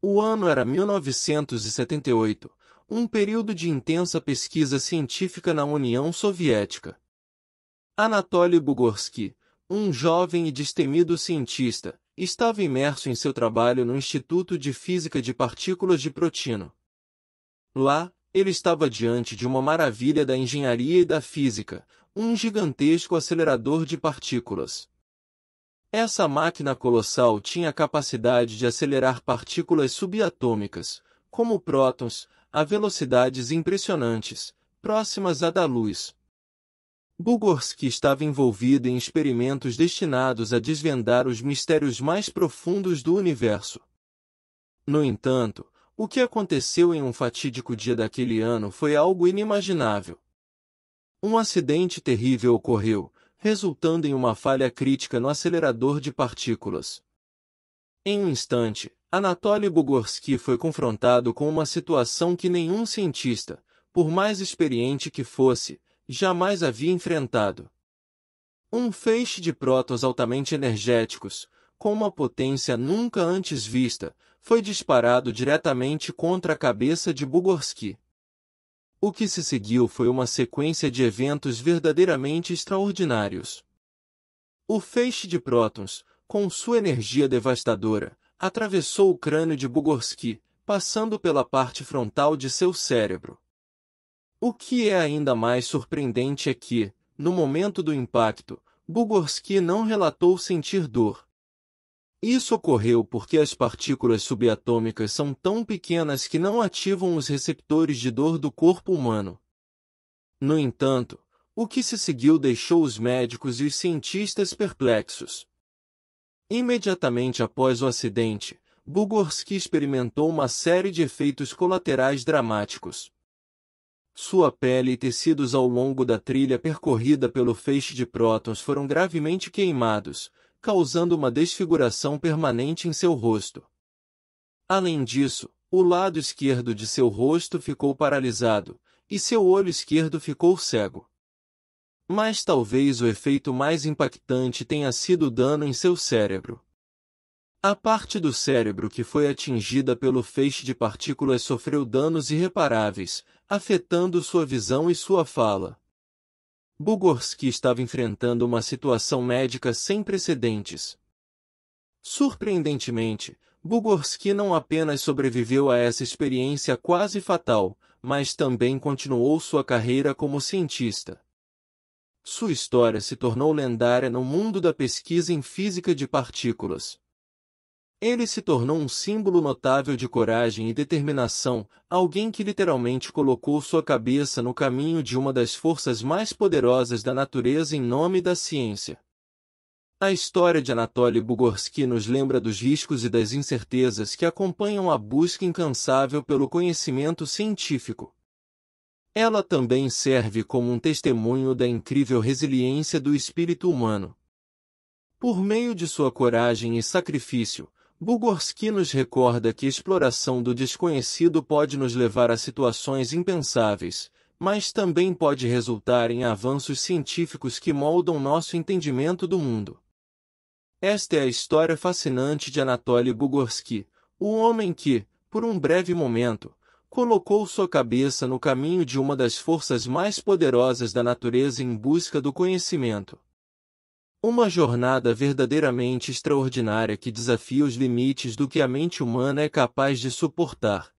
O ano era 1978, um período de intensa pesquisa científica na União Soviética. Anatoly Bugorsky, um jovem e destemido cientista, estava imerso em seu trabalho no Instituto de Física de Partículas de Protino. Lá, ele estava diante de uma maravilha da engenharia e da física, um gigantesco acelerador de partículas. Essa máquina colossal tinha a capacidade de acelerar partículas subatômicas, como prótons, a velocidades impressionantes, próximas à da luz. Bugorski estava envolvido em experimentos destinados a desvendar os mistérios mais profundos do universo. No entanto, o que aconteceu em um fatídico dia daquele ano foi algo inimaginável. Um acidente terrível ocorreu, resultando em uma falha crítica no acelerador de partículas. Em um instante, Anatoly Bugorsky foi confrontado com uma situação que nenhum cientista, por mais experiente que fosse, jamais havia enfrentado. Um feixe de prótons altamente energéticos, com uma potência nunca antes vista, foi disparado diretamente contra a cabeça de Bugorsky. O que se seguiu foi uma sequência de eventos verdadeiramente extraordinários. O feixe de prótons, com sua energia devastadora, atravessou o crânio de Bugorski, passando pela parte frontal de seu cérebro. O que é ainda mais surpreendente é que, no momento do impacto, Bugorski não relatou sentir dor, isso ocorreu porque as partículas subatômicas são tão pequenas que não ativam os receptores de dor do corpo humano. No entanto, o que se seguiu deixou os médicos e os cientistas perplexos. Imediatamente após o acidente, Bugorski experimentou uma série de efeitos colaterais dramáticos. Sua pele e tecidos ao longo da trilha percorrida pelo feixe de prótons foram gravemente queimados, causando uma desfiguração permanente em seu rosto. Além disso, o lado esquerdo de seu rosto ficou paralisado, e seu olho esquerdo ficou cego. Mas talvez o efeito mais impactante tenha sido o dano em seu cérebro. A parte do cérebro que foi atingida pelo feixe de partículas sofreu danos irreparáveis, afetando sua visão e sua fala. Bugorski estava enfrentando uma situação médica sem precedentes. Surpreendentemente, Bugorski não apenas sobreviveu a essa experiência quase fatal, mas também continuou sua carreira como cientista. Sua história se tornou lendária no mundo da pesquisa em física de partículas. Ele se tornou um símbolo notável de coragem e determinação, alguém que literalmente colocou sua cabeça no caminho de uma das forças mais poderosas da natureza em nome da ciência. A história de Anatoly Bugorsky nos lembra dos riscos e das incertezas que acompanham a busca incansável pelo conhecimento científico. Ela também serve como um testemunho da incrível resiliência do espírito humano. Por meio de sua coragem e sacrifício, Bugorski nos recorda que exploração do desconhecido pode nos levar a situações impensáveis, mas também pode resultar em avanços científicos que moldam nosso entendimento do mundo. Esta é a história fascinante de Anatoly Bugorski, o homem que, por um breve momento, colocou sua cabeça no caminho de uma das forças mais poderosas da natureza em busca do conhecimento. Uma jornada verdadeiramente extraordinária que desafia os limites do que a mente humana é capaz de suportar,